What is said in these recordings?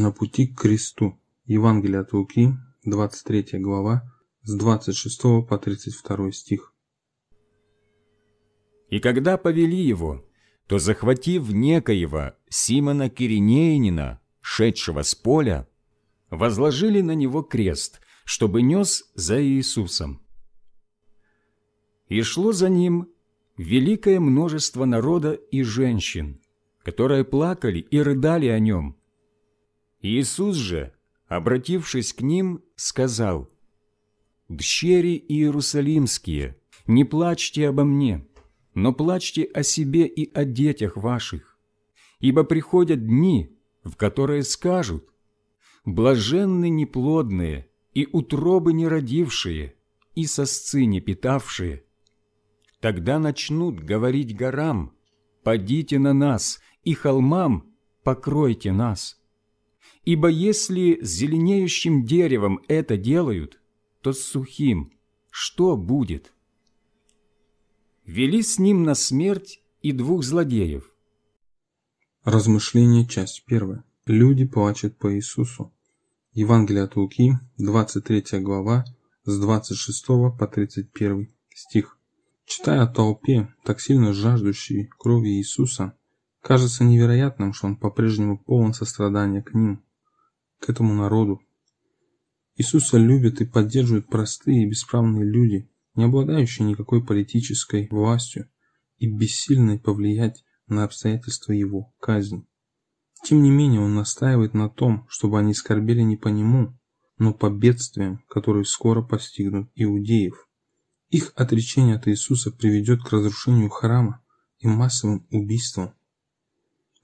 На пути к кресту. Евангелие от Луки, 23 глава, с 26 по 32 стих. «И когда повели его, то, захватив некоего Симона Киринеянина, шедшего с поля, возложили на него крест, чтобы нес за Иисусом. И шло за ним великое множество народа и женщин, которые плакали и рыдали о нем, Иисус же, обратившись к ним, сказал, «Дщери Иерусалимские, не плачьте обо мне, но плачьте о себе и о детях ваших, ибо приходят дни, в которые скажут, «Блаженны неплодные и утробы не родившие, и сосцы не питавшие». Тогда начнут говорить горам, «Падите на нас, и холмам покройте нас». Ибо если с зеленеющим деревом это делают, то с сухим что будет? Вели с ним на смерть и двух злодеев. Размышление, часть первая. Люди плачут по Иисусу. Евангелие от Луки, 23 глава, с 26 по 31 стих. Читая о толпе, так сильно жаждущей крови Иисуса, кажется невероятным, что он по-прежнему полон сострадания к ним – к этому народу. Иисуса любят и поддерживают простые и бесправные люди, не обладающие никакой политической властью и бессильные повлиять на обстоятельства его казни. Тем не менее, он настаивает на том, чтобы они скорбели не по нему, но по бедствиям, которые скоро постигнут иудеев. Их отречение от Иисуса приведет к разрушению храма и массовым убийствам.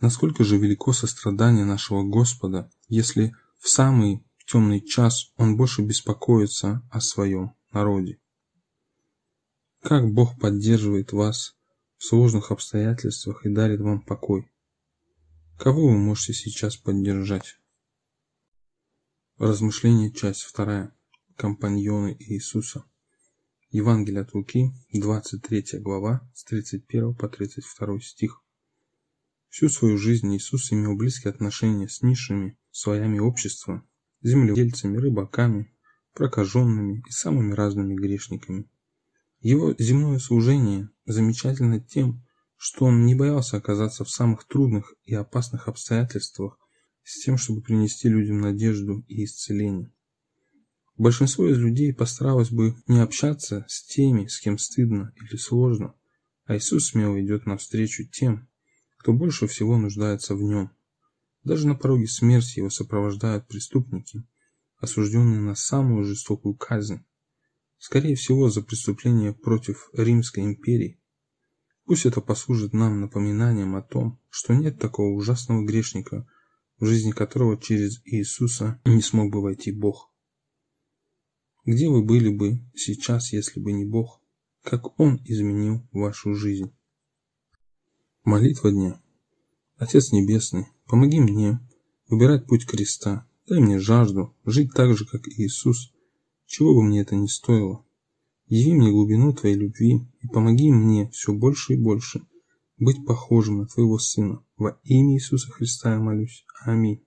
Насколько же велико сострадание нашего Господа, если в самый темный час он больше беспокоится о своем народе. Как Бог поддерживает вас в сложных обстоятельствах и дарит вам покой? Кого вы можете сейчас поддержать? Размышление, часть 2. Компаньоны Иисуса. Евангелие от Луки, 23 глава, с 31 по 32 стих. Всю свою жизнь Иисус имел близкие отношения с низшими слоями общества, землевладельцами, рыбаками, прокаженными и самыми разными грешниками. Его земное служение замечательно тем, что он не боялся оказаться в самых трудных и опасных обстоятельствах с тем, чтобы принести людям надежду и исцеление. Большинство из людей постаралось бы не общаться с теми, с кем стыдно или сложно, а Иисус смело идет навстречу тем, кто больше всего нуждается в нем – даже на пороге смерти его сопровождают преступники, осужденные на самую жестокую казнь. Скорее всего, за преступление против Римской империи. Пусть это послужит нам напоминанием о том, что нет такого ужасного грешника, в жизни которого через Иисуса не смог бы войти Бог. Где вы были бы сейчас, если бы не Бог? Как Он изменил вашу жизнь? Молитва дня. Отец Небесный, помоги мне выбирать путь креста, дай мне жажду жить так же, как Иисус, чего бы мне это ни стоило. Яви мне глубину Твоей любви и помоги мне все больше и больше быть похожим на Твоего Сына. Во имя Иисуса Христа я молюсь. Аминь.